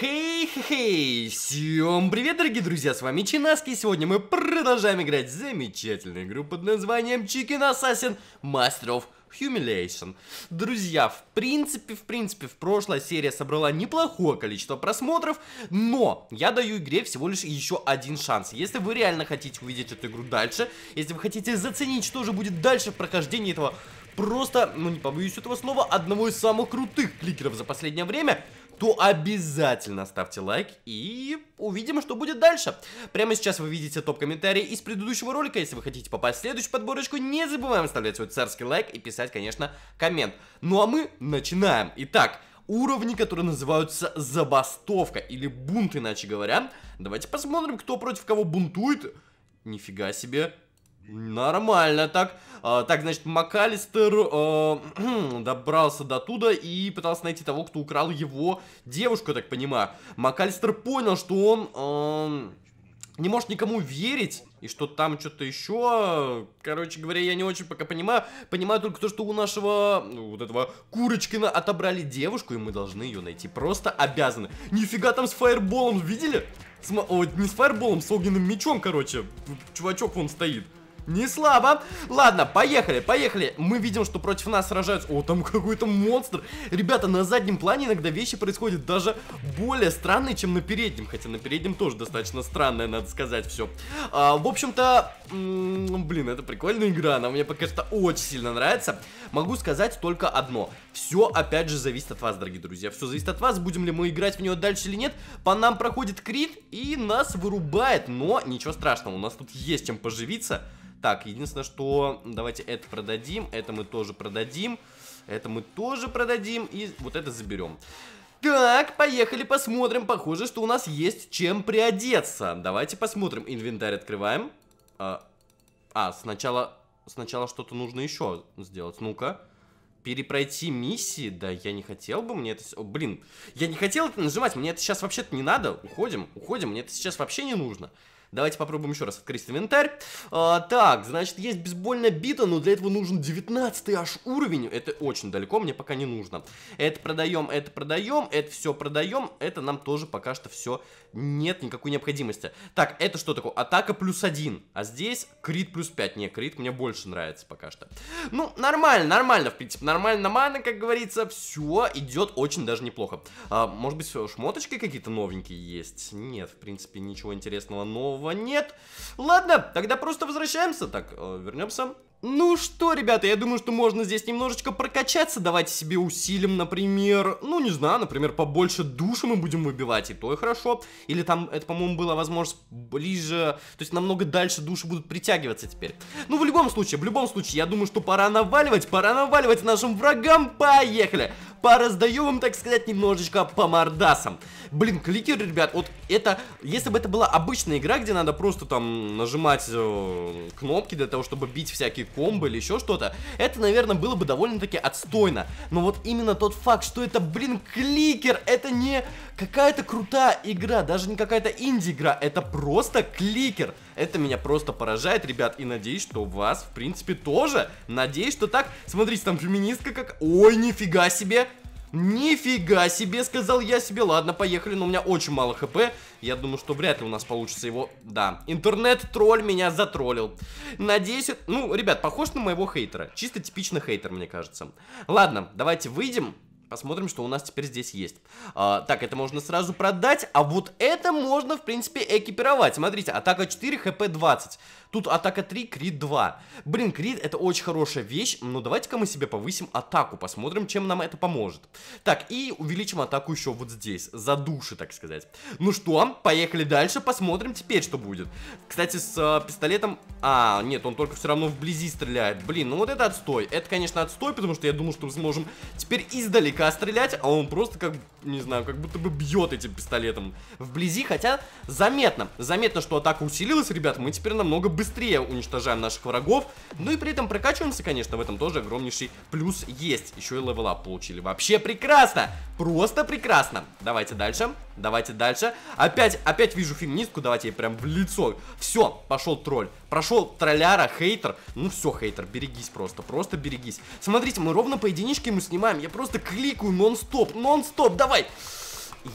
Хей-хей-хей! Всем привет, дорогие друзья, с вами Чинаски, и сегодня мы продолжаем играть в замечательную игру под названием Chicken Assassin Master of Humiliation. Друзья, в принципе, в принципе, в прошлой серии собрала неплохое количество просмотров, но я даю игре всего лишь еще один шанс. Если вы реально хотите увидеть эту игру дальше, если вы хотите заценить, что же будет дальше в прохождении этого просто, ну не побоюсь этого слова, одного из самых крутых кликеров за последнее время, то обязательно ставьте лайк и увидим, что будет дальше. Прямо сейчас вы видите топ-комментарии из предыдущего ролика. Если вы хотите попасть в следующую подборочку, не забываем оставлять свой царский лайк и писать, конечно, коммент. Ну а мы начинаем. Итак, уровни, которые называются забастовка или бунт, иначе говоря. Давайте посмотрим, кто против кого бунтует. Нифига себе. Нормально так. А, так, значит, МакАлистер э, добрался до туда и пытался найти того, кто украл его девушку, я так понимаю. МакАлистер понял, что он э, не может никому верить, и что там что-то еще, короче говоря, я не очень пока понимаю. Понимаю только то, что у нашего, ну, вот этого Курочкина отобрали девушку, и мы должны ее найти. Просто обязаны. Нифига там с фаерболом, видели? С, о, не с фаерболом, с огненным мечом, короче. Чувачок вон стоит. Не слабо. Ладно, поехали, поехали. Мы видим, что против нас сражаются... О, там какой-то монстр. Ребята, на заднем плане иногда вещи происходят даже более странные, чем на переднем. Хотя на переднем тоже достаточно странное, надо сказать, все. А, в общем-то, блин, это прикольная игра. Она мне пока что очень сильно нравится. Могу сказать только одно. Все, опять же, зависит от вас, дорогие друзья. Все зависит от вас, будем ли мы играть в нее дальше или нет. По нам проходит крит и нас вырубает. Но ничего страшного, у нас тут есть чем поживиться. Так, единственное, что давайте это продадим, это мы тоже продадим, это мы тоже продадим и вот это заберем. Так, поехали посмотрим. Похоже, что у нас есть чем приодеться. Давайте посмотрим. Инвентарь открываем. А, а сначала, сначала что-то нужно еще сделать. Ну-ка. Перепройти миссии? Да я не хотел бы, мне это... О, блин, я не хотел это нажимать, мне это сейчас вообще-то не надо. Уходим, уходим, мне это сейчас вообще не нужно. Давайте попробуем еще раз открыть инвентарь. А, так, значит, есть бейсбольная бита, но для этого нужен 19 аж уровень. Это очень далеко, мне пока не нужно. Это продаем, это продаем, это все продаем. Это нам тоже пока что все нет никакой необходимости. Так, это что такое? Атака плюс один. А здесь крит плюс 5. Не, крит мне больше нравится пока что. Ну, нормально, нормально, в принципе. Нормально, нормально, как говорится. Все идет очень даже неплохо. А, может быть, шмоточки какие-то новенькие есть? Нет, в принципе, ничего интересного нового такого нет. Ладно, тогда просто возвращаемся. Так, э, вернемся. Ну что, ребята, я думаю, что можно здесь немножечко прокачаться. Давайте себе усилим, например, ну не знаю, например, побольше души мы будем выбивать, и то и хорошо. Или там, это, по-моему, была возможность ближе, то есть намного дальше души будут притягиваться теперь. Ну, в любом случае, в любом случае, я думаю, что пора наваливать, пора наваливать нашим врагам, поехали! пораздаю вам, так сказать, немножечко по мордасам. Блин, кликер, ребят, вот это, если бы это была обычная игра, где надо просто там нажимать э, кнопки для того, чтобы бить всякие комбо или еще что-то, это, наверное, было бы довольно-таки отстойно. Но вот именно тот факт, что это, блин, кликер, это не какая-то крутая игра, даже не какая-то инди-игра, это просто кликер. Это меня просто поражает, ребят, и надеюсь, что вас, в принципе, тоже. Надеюсь, что так. Смотрите, там феминистка как... Ой, нифига себе! Нифига себе, сказал я себе. Ладно, поехали, но у меня очень мало хп. Я думаю, что вряд ли у нас получится его... Да, интернет-тролль меня затроллил. Надеюсь... Ну, ребят, похож на моего хейтера. Чисто типичный хейтер, мне кажется. Ладно, давайте выйдем. Посмотрим, что у нас теперь здесь есть. А, так, это можно сразу продать, а вот это можно, в принципе, экипировать. Смотрите, атака 4, хп 20. Тут атака 3, крит 2. Блин, крит это очень хорошая вещь, но давайте-ка мы себе повысим атаку, посмотрим, чем нам это поможет. Так, и увеличим атаку еще вот здесь, за души, так сказать. Ну что, поехали дальше, посмотрим теперь, что будет. Кстати, с э, пистолетом... А, нет, он только все равно вблизи стреляет. Блин, ну вот это отстой. Это, конечно, отстой, потому что я думал, что мы сможем теперь издалека издалека стрелять, а он просто как, не знаю, как будто бы бьет этим пистолетом вблизи, хотя заметно, заметно, что атака усилилась, ребят, мы теперь намного быстрее уничтожаем наших врагов, ну и при этом прокачиваемся, конечно, в этом тоже огромнейший плюс есть, еще и левелап получили, вообще прекрасно, просто прекрасно, давайте дальше. Давайте дальше. Опять, опять вижу феминистку, давайте ей прям в лицо. Все, пошел тролль. Прошел тролляра, хейтер. Ну все, хейтер, берегись просто, просто берегись. Смотрите, мы ровно по единичке ему снимаем. Я просто кликаю нон-стоп, нон-стоп, давай.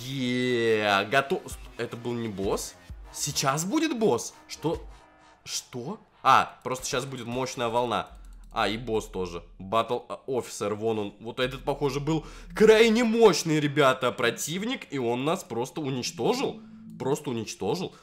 Еее, готов. Это был не босс? Сейчас будет босс? Что? Что? А, просто сейчас будет мощная волна. А, и босс тоже. Батл а, офисер, вон он. Вот этот, похоже, был крайне мощный, ребята, противник. И он нас просто уничтожил. Просто уничтожил.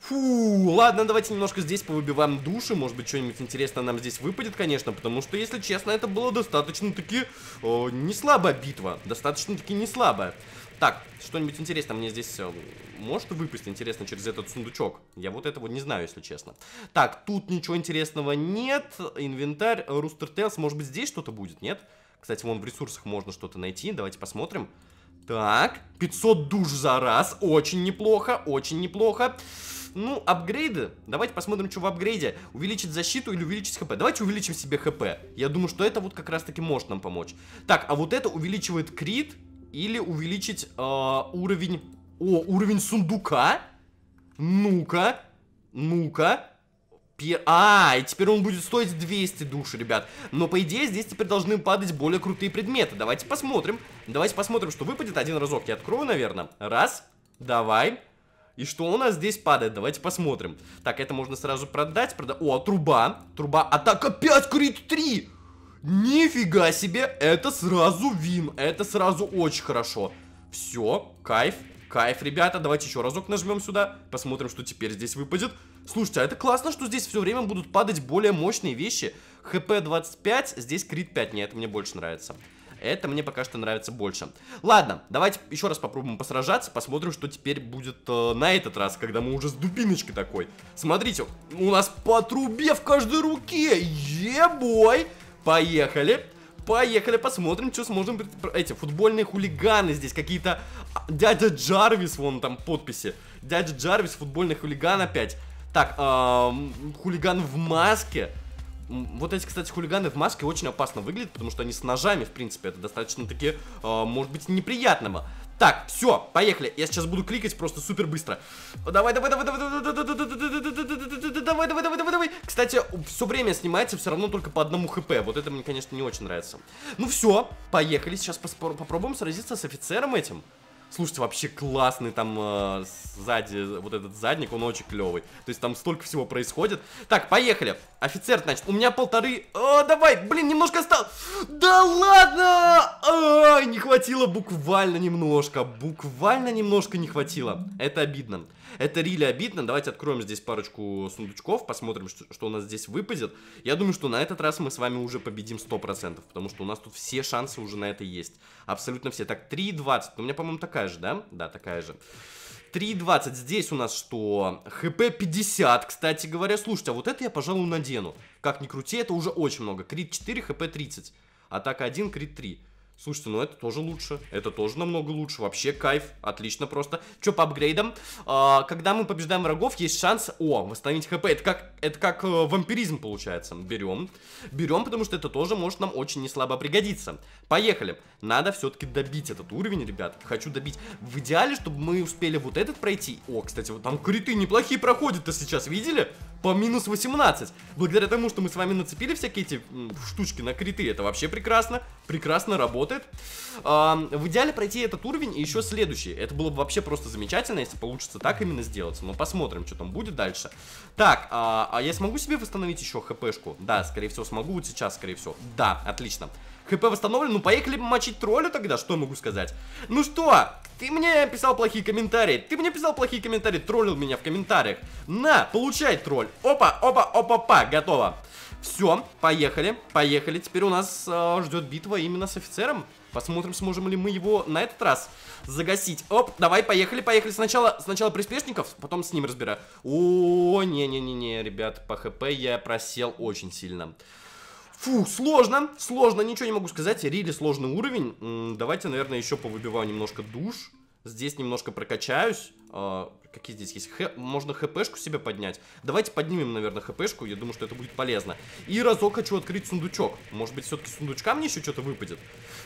Фу, ладно, давайте немножко здесь повыбиваем души. Может быть, что-нибудь интересное нам здесь выпадет, конечно. Потому что, если честно, это было достаточно-таки э, не слабая битва. Достаточно-таки не слабая. Так, что-нибудь интересное мне здесь э, может выпасть, интересно, через этот сундучок? Я вот этого не знаю, если честно. Так, тут ничего интересного нет. Инвентарь, Рустер э, Тейлс, может быть, здесь что-то будет, нет? Кстати, вон в ресурсах можно что-то найти. Давайте посмотрим. Посмотрим. Так, 500 душ за раз. Очень неплохо, очень неплохо. Ну, апгрейды. Давайте посмотрим, что в апгрейде. Увеличить защиту или увеличить хп. Давайте увеличим себе хп. Я думаю, что это вот как раз-таки может нам помочь. Так, а вот это увеличивает крит или увеличить э, уровень... О, уровень сундука? Ну-ка, ну-ка. А, и теперь он будет стоить 200 душ, ребят. Но, по идее, здесь теперь должны падать более крутые предметы. Давайте посмотрим. Давайте посмотрим, что выпадет. Один разок я открою, наверное. Раз. Давай. И что у нас здесь падает? Давайте посмотрим. Так, это можно сразу продать. Прода... О, а труба. Труба. Атака 5, крит 3. Нифига себе. Это сразу вин. Это сразу очень хорошо. Все, кайф. Кайф, ребята, давайте еще разок нажмем сюда, посмотрим, что теперь здесь выпадет. Слушайте, а это классно, что здесь все время будут падать более мощные вещи. ХП 25, здесь крит 5, нет, это мне больше нравится. Это мне пока что нравится больше. Ладно, давайте еще раз попробуем посражаться, посмотрим, что теперь будет э, на этот раз, когда мы уже с дубиночкой такой. Смотрите, у нас по трубе в каждой руке, ебой! Поехали! Поехали посмотрим, что сможем... Эти футбольные хулиганы здесь, какие-то... А, дядя Джарвис, вон там подписи. Дядя Джарвис, футбольный хулиган опять. Так, эм, хулиган в маске. Вот эти, кстати, хулиганы в маске очень опасно выглядят, потому что они с ножами, в принципе, это достаточно-таки, э, может быть, неприятного. Так, все, поехали. Я сейчас буду кликать просто супер быстро. Давай, давай, давай, давай, давай, давай, давай, давай, давай, давай. Кстати, все время снимается все равно только по одному хп. Вот это мне, конечно, не очень нравится. Ну все, поехали. Сейчас попробуем сразиться с офицером этим. Слушайте, вообще классный там э, сзади, вот этот задник, он очень клевый. То есть там столько всего происходит. Так, поехали. Офицер, значит, у меня полторы... О, э, давай, блин, немножко осталось. Да ладно! А, не хватило буквально немножко. Буквально немножко не хватило. Это обидно. Это рили обидно. Давайте откроем здесь парочку сундучков, посмотрим, что, что у нас здесь выпадет. Я думаю, что на этот раз мы с вами уже победим 100%, потому что у нас тут все шансы уже на это есть. Абсолютно все. Так, 3,20. Ну, у меня, по-моему, такая такая же, да? Да, такая же. 3.20. Здесь у нас что? ХП 50, кстати говоря. Слушайте, а вот это я, пожалуй, надену. Как ни крути, это уже очень много. Крит 4, ХП 30. Атака 1, крит 3. Слушайте, ну это тоже лучше, это тоже намного лучше, вообще кайф, отлично просто. Чё по апгрейдам? А, когда мы побеждаем врагов, есть шанс, о, восстановить хп, это как, это как э, вампиризм получается. Берем, берем, потому что это тоже может нам очень неслабо пригодиться. Поехали, надо все-таки добить этот уровень, ребят, хочу добить. В идеале, чтобы мы успели вот этот пройти. О, кстати, вот там криты неплохие проходят-то сейчас, видели? по минус 18. Благодаря тому, что мы с вами нацепили всякие эти штучки на криты, это вообще прекрасно. Прекрасно работает. А, в идеале пройти этот уровень и еще следующий. Это было бы вообще просто замечательно, если получится так именно сделать. Но посмотрим, что там будет дальше. Так, а, а я смогу себе восстановить еще хпшку? Да, скорее всего смогу, вот сейчас, скорее всего. Да, отлично. Отлично. ХП восстановлен, ну поехали мочить тролля тогда, что могу сказать. Ну что, ты мне писал плохие комментарии, ты мне писал плохие комментарии, троллил меня в комментариях. На, получай тролль. Опа, опа, опа, па, готово. Все, поехали, поехали. Теперь у нас э, ждет битва именно с офицером. Посмотрим, сможем ли мы его на этот раз загасить. Оп, давай, поехали, поехали. Сначала, сначала приспешников, потом с ним разбираю. О, не-не-не-не, ребят, по хп я просел очень сильно. Фу, сложно, сложно, ничего не могу сказать. Рили сложный уровень. М давайте, наверное, еще повыбиваю немножко душ. Здесь немножко прокачаюсь. А, какие здесь есть? Хэ, можно хпшку себе поднять. Давайте поднимем, наверное, хпшку. Я думаю, что это будет полезно. И разок хочу открыть сундучок. Может быть, все-таки сундучка мне еще что-то выпадет.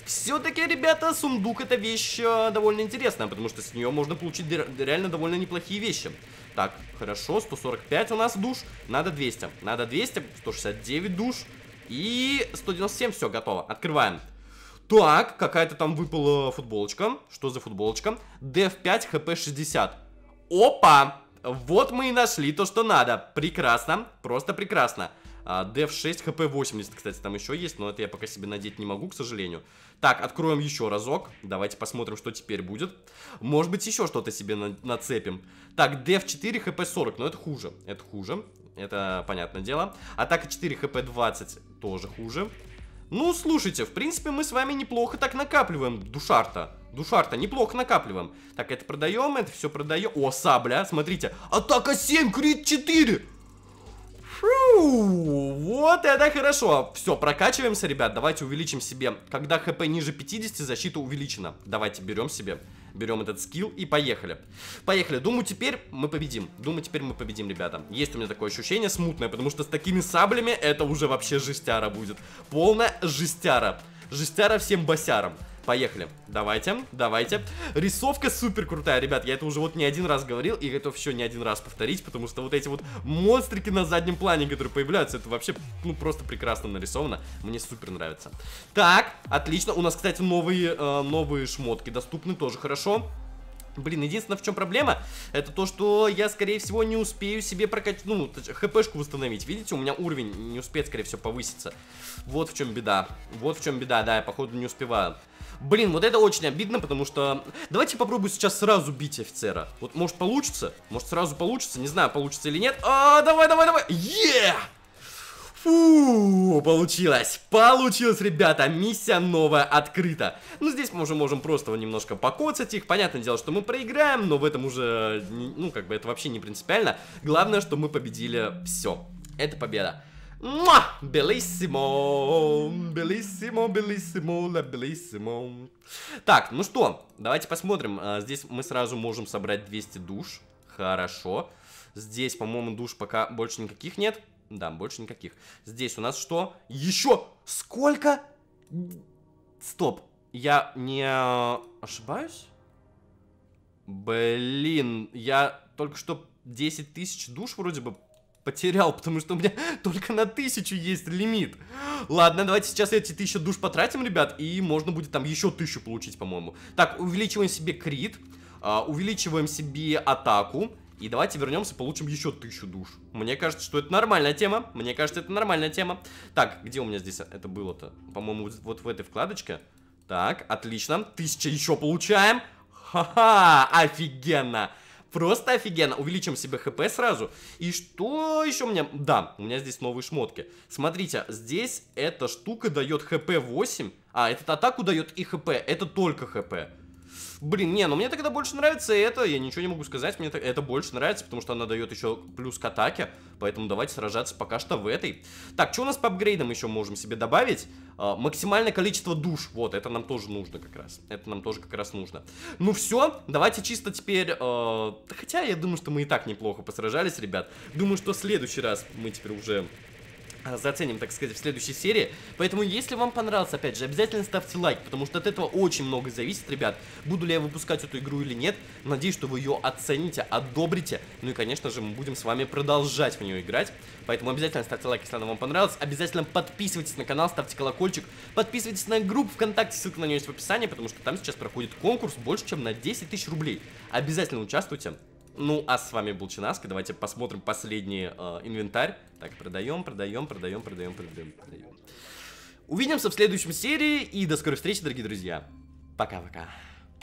Все-таки, ребята, сундук это вещь э, довольно интересная, потому что с нее можно получить реально довольно неплохие вещи. Так, хорошо, 145 у нас душ. Надо 200. Надо 200, 169 душ. И 197, все, готово. Открываем. Так, какая-то там выпала футболочка. Что за футболочка? DF5, hp 60. Опа! Вот мы и нашли то, что надо. Прекрасно, просто прекрасно. df 6, hp 80, кстати, там еще есть, но это я пока себе надеть не могу, к сожалению. Так, откроем еще разок. Давайте посмотрим, что теперь будет. Может быть, еще что-то себе на нацепим. Так, df 4, hp 40, но это хуже. Это хуже. Это понятное дело. Атака 4, хп 20 тоже хуже. Ну, слушайте, в принципе, мы с вами неплохо так накапливаем душарта. Душарта неплохо накапливаем. Так, это продаем, это все продаем. О, сабля, смотрите. Атака 7, крит 4. Фу, вот это хорошо. Все, прокачиваемся, ребят. Давайте увеличим себе. Когда хп ниже 50, защита увеличена. Давайте берем себе берем этот скилл и поехали. Поехали. Думаю, теперь мы победим. Думаю, теперь мы победим, ребята. Есть у меня такое ощущение смутное, потому что с такими саблями это уже вообще жестяра будет. Полная жестяра. Жестяра всем босярам. Поехали. Давайте, давайте. Рисовка супер крутая, ребят. Я это уже вот не один раз говорил и готов еще не один раз повторить, потому что вот эти вот монстрики на заднем плане, которые появляются, это вообще, ну, просто прекрасно нарисовано. Мне супер нравится. Так, отлично. У нас, кстати, новые, э, новые шмотки доступны, тоже хорошо. Блин, единственное, в чем проблема, это то, что я, скорее всего, не успею себе прокачать, ну, хпшку восстановить. Видите, у меня уровень не успеет, скорее всего, повыситься. Вот в чем беда. Вот в чем беда, да, я, походу, не успеваю. Блин, вот это очень обидно, потому что... Давайте попробую сейчас сразу бить офицера. Вот, может, получится? Может, сразу получится? Не знаю, получится или нет. А, давай, давай, давай! Еее! Yeah! Фу, получилось, получилось, ребята, миссия новая открыта. Ну, здесь мы уже можем просто немножко покоцать их, понятное дело, что мы проиграем, но в этом уже, ну, как бы это вообще не принципиально. Главное, что мы победили все, это победа. Муа! Белиссимо! Белиссимо, белиссимо, ла белиссимо. Так, ну что, давайте посмотрим. А, здесь мы сразу можем собрать 200 душ. Хорошо. Здесь, по-моему, душ пока больше никаких нет. Да, больше никаких. Здесь у нас что? Еще сколько? Стоп. Я не э, ошибаюсь? Блин, я только что 10 тысяч душ вроде бы потерял, потому что у меня только на тысячу есть лимит. Ладно, давайте сейчас эти тысячи душ потратим, ребят, и можно будет там еще тысячу получить, по-моему. Так, увеличиваем себе крит, а, увеличиваем себе атаку, и давайте вернемся, получим еще тысячу душ. Мне кажется, что это нормальная тема. Мне кажется, это нормальная тема. Так, где у меня здесь это было-то? По-моему, вот в этой вкладочке. Так, отлично. Тысяча еще получаем. Ха-ха, офигенно. Просто офигенно. Увеличим себе хп сразу. И что еще у меня? Да, у меня здесь новые шмотки. Смотрите, здесь эта штука дает хп 8. А, этот атаку дает и хп. Это только хп. Блин, не, ну мне тогда больше нравится это, я ничего не могу сказать, мне это больше нравится, потому что она дает еще плюс к атаке, поэтому давайте сражаться пока что в этой. Так, что у нас по апгрейдам еще можем себе добавить? А, максимальное количество душ, вот, это нам тоже нужно как раз, это нам тоже как раз нужно. Ну все, давайте чисто теперь, э, хотя я думаю, что мы и так неплохо посражались, ребят, думаю, что в следующий раз мы теперь уже Э, заценим, так сказать, в следующей серии. Поэтому, если вам понравилось, опять же, обязательно ставьте лайк, потому что от этого очень много зависит, ребят. Буду ли я выпускать эту игру или нет. Надеюсь, что вы ее оцените, одобрите. Ну и, конечно же, мы будем с вами продолжать в нее играть. Поэтому обязательно ставьте лайк, если она вам понравилась. Обязательно подписывайтесь на канал, ставьте колокольчик. Подписывайтесь на группу ВКонтакте, ссылка на нее есть в описании, потому что там сейчас проходит конкурс больше, чем на 10 тысяч рублей. Обязательно участвуйте. Ну, а с вами был Чинаска. Давайте посмотрим последний э, инвентарь. Так, продаем, продаем, продаем, продаем, продаем, продаем. Увидимся в следующем серии и до скорой встречи, дорогие друзья. Пока-пока.